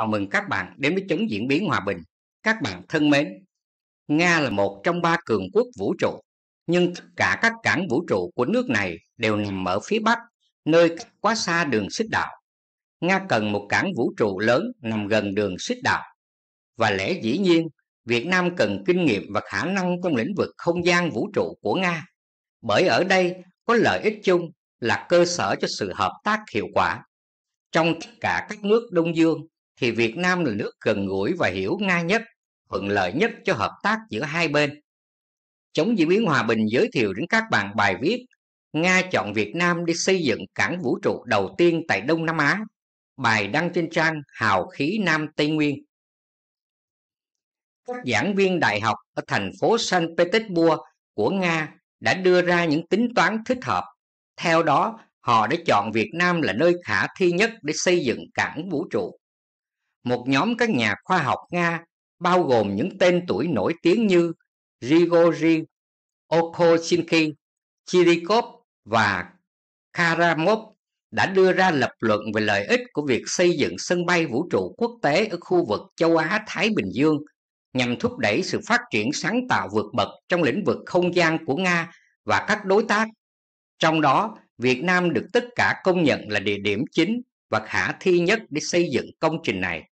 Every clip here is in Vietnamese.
Chào mừng các bạn đến với chống diễn biến hòa bình. Các bạn thân mến, Nga là một trong ba cường quốc vũ trụ, nhưng tất cả các cảng vũ trụ của nước này đều nằm ở phía Bắc, nơi quá xa đường xích đạo. Nga cần một cảng vũ trụ lớn nằm gần đường xích đạo. Và lẽ dĩ nhiên, Việt Nam cần kinh nghiệm và khả năng trong lĩnh vực không gian vũ trụ của Nga, bởi ở đây có lợi ích chung là cơ sở cho sự hợp tác hiệu quả. Trong tất cả các nước Đông Dương, thì Việt Nam là nước gần gũi và hiểu ngay nhất, thuận lợi nhất cho hợp tác giữa hai bên. Chống diễn biến hòa bình giới thiệu đến các bạn bài viết Nga chọn Việt Nam đi xây dựng cảng vũ trụ đầu tiên tại Đông Nam Á, bài đăng trên trang Hào khí Nam Tây Nguyên. Các giảng viên đại học ở thành phố Saint Petersburg của Nga đã đưa ra những tính toán thích hợp. Theo đó, họ đã chọn Việt Nam là nơi khả thi nhất để xây dựng cảng vũ trụ một nhóm các nhà khoa học Nga bao gồm những tên tuổi nổi tiếng như Grigori Okochinki, Chirikov và Karamov đã đưa ra lập luận về lợi ích của việc xây dựng sân bay vũ trụ quốc tế ở khu vực châu Á-Thái Bình Dương nhằm thúc đẩy sự phát triển sáng tạo vượt bậc trong lĩnh vực không gian của Nga và các đối tác. Trong đó, Việt Nam được tất cả công nhận là địa điểm chính và khả thi nhất để xây dựng công trình này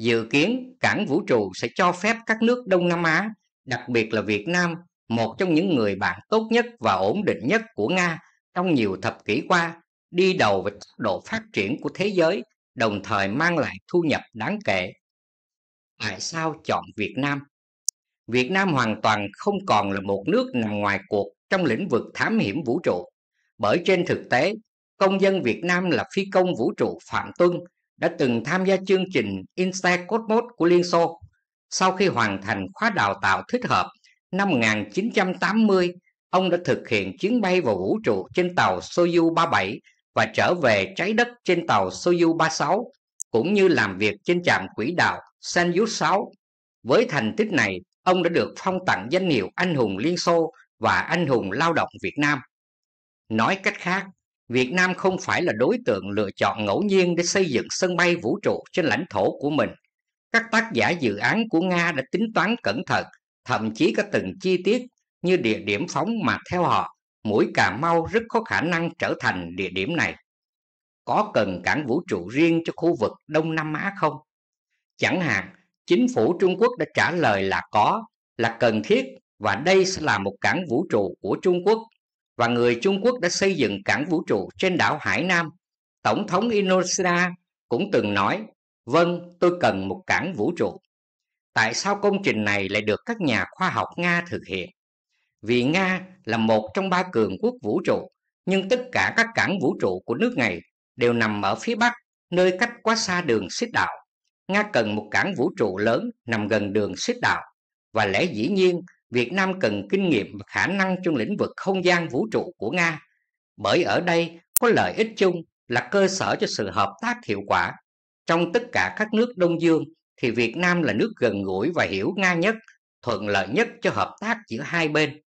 dự kiến cảng vũ trụ sẽ cho phép các nước Đông Nam Á, đặc biệt là Việt Nam, một trong những người bạn tốt nhất và ổn định nhất của Nga trong nhiều thập kỷ qua, đi đầu về tốc độ phát triển của thế giới, đồng thời mang lại thu nhập đáng kể. Tại sao chọn Việt Nam? Việt Nam hoàn toàn không còn là một nước nằm ngoài cuộc trong lĩnh vực thám hiểm vũ trụ, bởi trên thực tế, công dân Việt Nam là phi công vũ trụ Phạm Tuân đã từng tham gia chương trình Insta Cosmos của Liên Xô sau khi hoàn thành khóa đào tạo thích hợp năm 1980, ông đã thực hiện chuyến bay vào vũ trụ trên tàu Soyuz 37 và trở về trái đất trên tàu Soyuz 36, cũng như làm việc trên trạm quỹ đạo Soyuz 6. Với thành tích này, ông đã được phong tặng danh hiệu Anh hùng Liên Xô và Anh hùng Lao động Việt Nam. Nói cách khác, Việt Nam không phải là đối tượng lựa chọn ngẫu nhiên để xây dựng sân bay vũ trụ trên lãnh thổ của mình. Các tác giả dự án của Nga đã tính toán cẩn thận, thậm chí có từng chi tiết như địa điểm phóng mà theo họ, mũi Cà Mau rất có khả năng trở thành địa điểm này. Có cần cảng vũ trụ riêng cho khu vực Đông Nam Á không? Chẳng hạn, chính phủ Trung Quốc đã trả lời là có, là cần thiết và đây sẽ là một cảng vũ trụ của Trung Quốc và người Trung Quốc đã xây dựng cảng vũ trụ trên đảo Hải Nam. Tổng thống Indonesia cũng từng nói, vâng, tôi cần một cảng vũ trụ. Tại sao công trình này lại được các nhà khoa học Nga thực hiện? Vì Nga là một trong ba cường quốc vũ trụ, nhưng tất cả các cảng vũ trụ của nước này đều nằm ở phía Bắc, nơi cách quá xa đường xích đạo. Nga cần một cảng vũ trụ lớn nằm gần đường xích đạo, và lẽ dĩ nhiên Việt Nam cần kinh nghiệm và khả năng trong lĩnh vực không gian vũ trụ của Nga, bởi ở đây có lợi ích chung là cơ sở cho sự hợp tác hiệu quả. Trong tất cả các nước Đông Dương thì Việt Nam là nước gần gũi và hiểu Nga nhất, thuận lợi nhất cho hợp tác giữa hai bên.